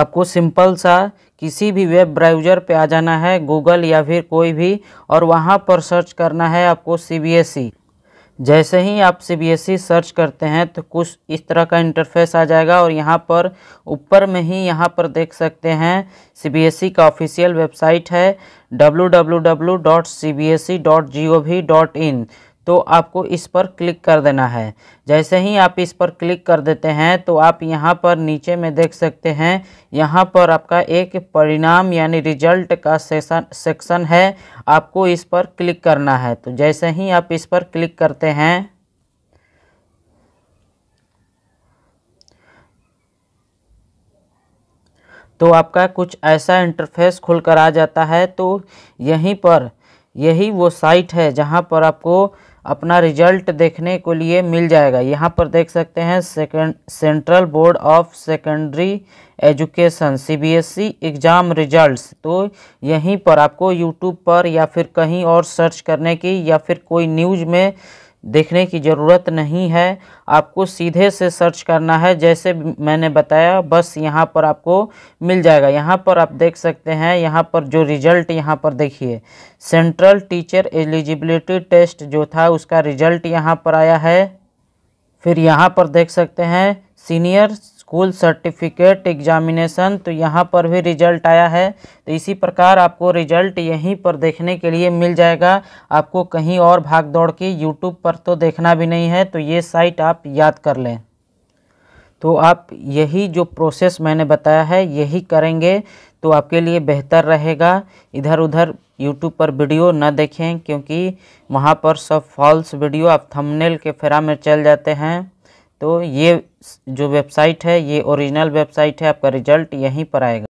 आपको सिंपल सा किसी भी वेब ब्राउज़र पे आ जाना है गूगल या फिर कोई भी और वहाँ पर सर्च करना है आपको सी e। जैसे ही आप सी e सर्च करते हैं तो कुछ इस तरह का इंटरफेस आ जाएगा और यहाँ पर ऊपर में ही यहाँ पर देख सकते हैं सी e का ऑफिशियल वेबसाइट है W W W dot C B S E G O V dot in तो आपको इस पर क्लिक कर देना है जैसे ही आप इस पर क्लिक कर देते हैं तो आप यहाँ पर नीचे में देख सकते हैं यहाँ पर आपका एक परिणाम यानी रिजल्ट का सेशन सेक्शन है आपको इस पर क्लिक करना है तो जैसे ही आप इस पर क्लिक करते हैं तो आपका कुछ ऐसा इंटरफेस खुल कर आ जाता है तो यहीं पर यही वो साइट है जहाँ पर आपको अपना रिजल्ट देखने को लिए मिल जाएगा यहाँ पर देख सकते हैं second central board of secondary education CBSE exam results तो यहीं पर आपको यूट्यूब पर या फिर कहीं और सर्च करने की या फिर कोई न्यूज़ में देखने की ज़रूरत नहीं है आपको सीधे से सर्च करना है जैसे मैंने बताया बस यहाँ पर आपको मिल जाएगा यहाँ पर आप देख सकते हैं यहाँ पर जो रिजल्ट यहाँ पर देखिए सेंट्रल टीचर एलिजिबिलिटी टेस्ट जो था उसका रिजल्ट यहाँ पर आया है फिर यहाँ पर देख सकते हैं सीनियर स्कूल सर्टिफिकेट एग्जामिनेशन तो यहाँ पर भी रिजल्ट आया है तो इसी प्रकार आपको रिजल्ट यहीं पर देखने के लिए मिल जाएगा आपको कहीं और भाग दौड़ के यूट्यूब पर तो देखना भी नहीं है तो ये साइट आप याद कर लें तो आप यही जो प्रोसेस मैंने बताया है यही करेंगे तो आपके लिए बेहतर रहेगा इधर उधर यूट्यूब पर वीडियो ना देखें क्योंकि वहाँ पर सब फॉल्स वीडियो आप थंबनेल के फेरा में चल जाते हैं तो ये जो वेबसाइट है ये ओरिजिनल वेबसाइट है आपका रिजल्ट यहीं पर आएगा